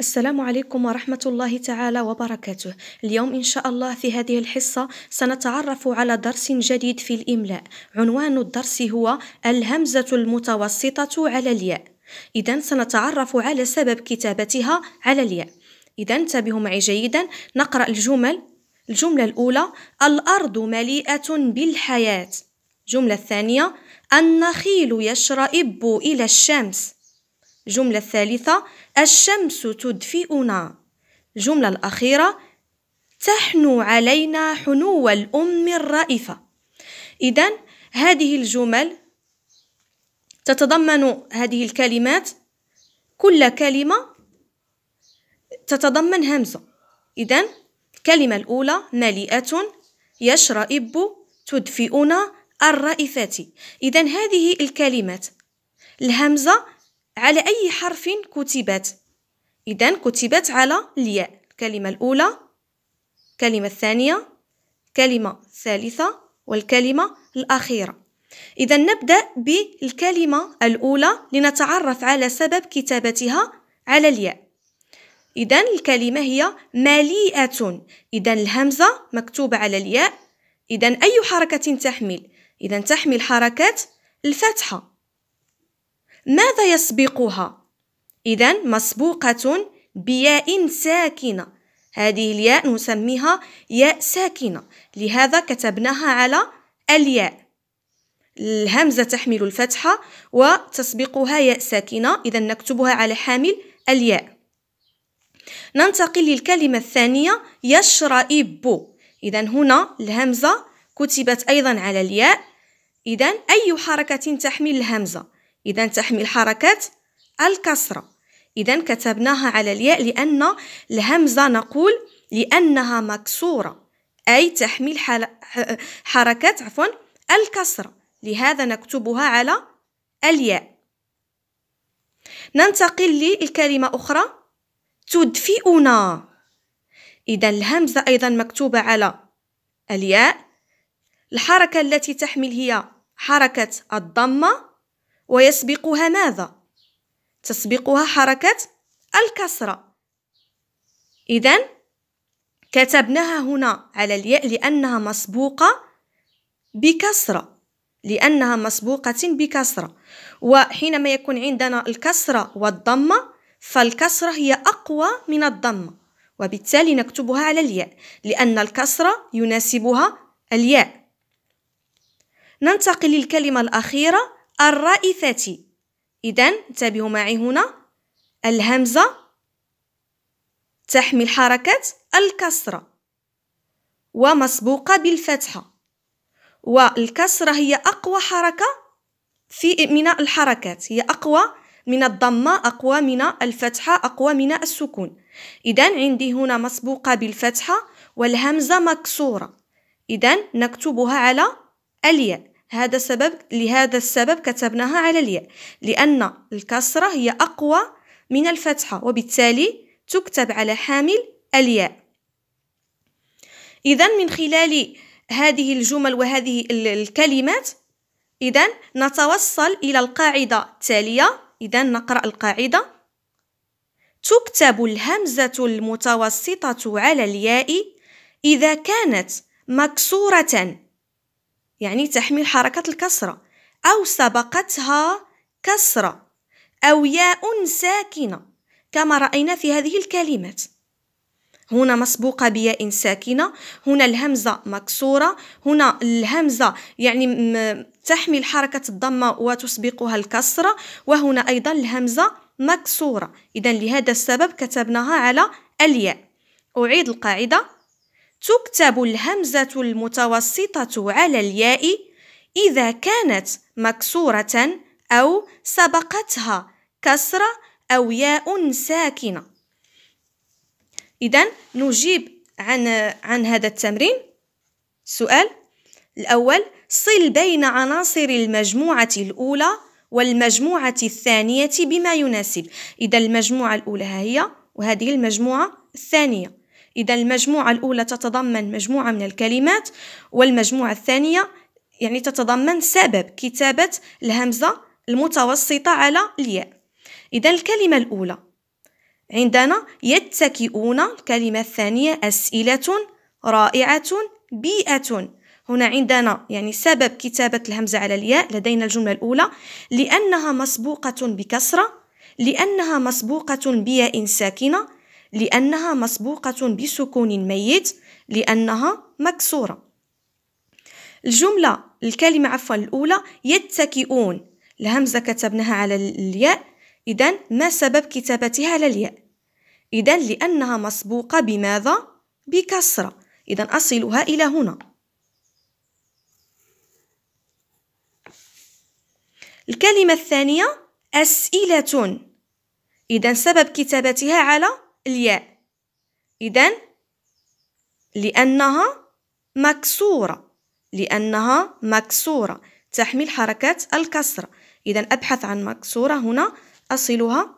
السلام عليكم ورحمة الله تعالى وبركاته اليوم إن شاء الله في هذه الحصة سنتعرف على درس جديد في الإملاء عنوان الدرس هو الهمزة المتوسطة على الياء إذا سنتعرف على سبب كتابتها على الياء إذا انتبهوا معي جيدا نقرأ الجمل الجملة الأولى الأرض مليئة بالحياة الجملة الثانية النخيل يشرئب إلى الشمس الجملة الثالثة الشمس تدفئنا الجملة الأخيرة تحنو علينا حنو الأم الرائفة إذا هذه الجمل تتضمن هذه الكلمات كل كلمة تتضمن همزة إذا الكلمة الأولى مليئة يشرئب تدفئنا الرائفات إذا هذه الكلمات الهمزة على أي حرف كتبت إذا كتبت على الياء الكلمة الأولى الكلمة الثانية الكلمة الثالثة والكلمة الأخيرة إذا نبدأ بالكلمة الأولى لنتعرف على سبب كتابتها على الياء إذا الكلمة هي مليئة إذا الهمزة مكتوبة على الياء إذا أي حركة تحمل؟ إذا تحمل حركة الفتحة ماذا يسبقها إذا مسبوقة بياء ساكنة هذه الياء نسميها ياء ساكنة لهذا كتبناها على الياء الهمزة تحمل الفتحة وتسبقها ياء ساكنة إذا نكتبها على حامل الياء ننتقل للكلمة الثانية يشرئب إذا هنا الهمزة كتبت أيضا على الياء إذا أي حركة تحمل الهمزة إذا تحمل حركة الكسرة إذا كتبناها على الياء لأن الهمزة نقول لأنها مكسورة أي تحمل حركة عفوا الكسرة لهذا نكتبها على الياء ننتقل للكلمة أخرى تدفئنا إذا الهمزة أيضا مكتوبة على الياء الحركة التي تحمل هي حركة الضمة ويسبقها ماذا تسبقها حركة الكسرة إذا كتبناها هنا على الياء لأنها مسبوقة بكسرة لأنها مسبوقة بكسرة وحينما يكون عندنا الكسرة والضمة فالكسرة هي أقوى من الضمة وبالتالي نكتبها على الياء لأن الكسرة يناسبها الياء ننتقل للكلمة الأخيرة الرائفة إذا انتبهوا معي هنا الهمزة تحمل حركة الكسرة ومسبوقة بالفتحة والكسرة هي أقوى حركة في من الحركات هي أقوى من الضمة أقوى من الفتحة أقوى من السكون إذا عندي هنا مسبوقة بالفتحة والهمزة مكسورة إذا نكتبها على الياء هذا السبب لهذا السبب كتبناها على الياء لأن الكسرة هي أقوى من الفتحة وبالتالي تكتب على حامل الياء إذا من خلال هذه الجمل وهذه الكلمات إذا نتوصل إلى القاعدة التالية إذا نقرأ القاعدة تكتب الهمزة المتوسطة على الياء إذا كانت مكسورة يعني تحمل حركة الكسرة أو سبقتها كسرة أو ياء ساكنة كما رأينا في هذه الكلمات هنا مسبوقة بياء ساكنة هنا الهمزة مكسورة هنا الهمزة يعني تحمل حركة الضمة وتسبقها الكسرة وهنا أيضا الهمزة مكسورة إذا لهذا السبب كتبناها على الياء أعيد القاعدة تكتب الهمزة المتوسطة على الياء إذا كانت مكسورة أو سبقتها كسرة أو ياء ساكنة إذا نجيب عن عن هذا التمرين سؤال الأول صل بين عناصر المجموعة الأولى والمجموعة الثانية بما يناسب إذا المجموعة الأولى هي وهذه المجموعة الثانية إذا المجموعة الأولى تتضمن مجموعة من الكلمات والمجموعة الثانية يعني تتضمن سبب كتابة الهمزة المتوسطة على الياء إذا الكلمة الأولى عندنا يتكئون الكلمة الثانية أسئلة رائعة بيئة هنا عندنا يعني سبب كتابة الهمزة على الياء لدينا الجملة الأولى لأنها مسبوقة بكسرة لأنها مسبوقة بياء ساكنة لأنها مسبوقة بسكون ميت لأنها مكسورة الجملة الكلمة عفوا الأولى يتكئون الهمزة كتبناها على الياء إذا ما سبب كتابتها على الياء إذا لأنها مسبوقة بماذا؟ بكسرة إذا أصلها إلى هنا الكلمة الثانية أسئلة إذا سبب كتابتها على الياء إذا لأنها مكسورة لأنها مكسورة تحمل حركات الكسر إذا أبحث عن مكسورة هنا أصلها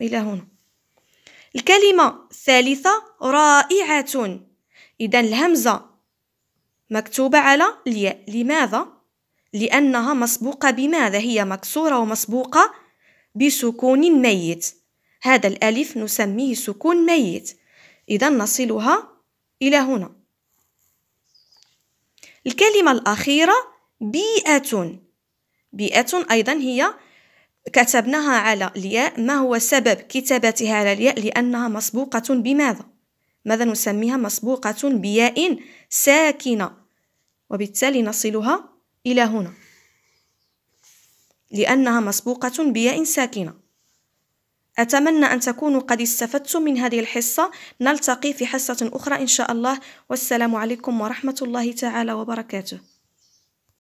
إلى هنا الكلمة الثالثة رائعة إذا الهمزة مكتوبة على الياء لماذا؟ لأنها مسبوقة بماذا؟ هي مكسورة ومسبوقة بسكون ميت هذا الألف نسميه سكون ميت إذا نصلها إلى هنا الكلمة الأخيرة بيئة بيئة أيضا هي كتبناها على الياء ما هو سبب كتابتها على الياء لأنها مسبوقة بماذا؟ ماذا نسميها مسبوقة بياء ساكنة وبالتالي نصلها إلى هنا لأنها مسبوقة بياء ساكنة أتمنى أن تكونوا قد استفدتم من هذه الحصة نلتقي في حصة أخرى إن شاء الله والسلام عليكم ورحمة الله تعالى وبركاته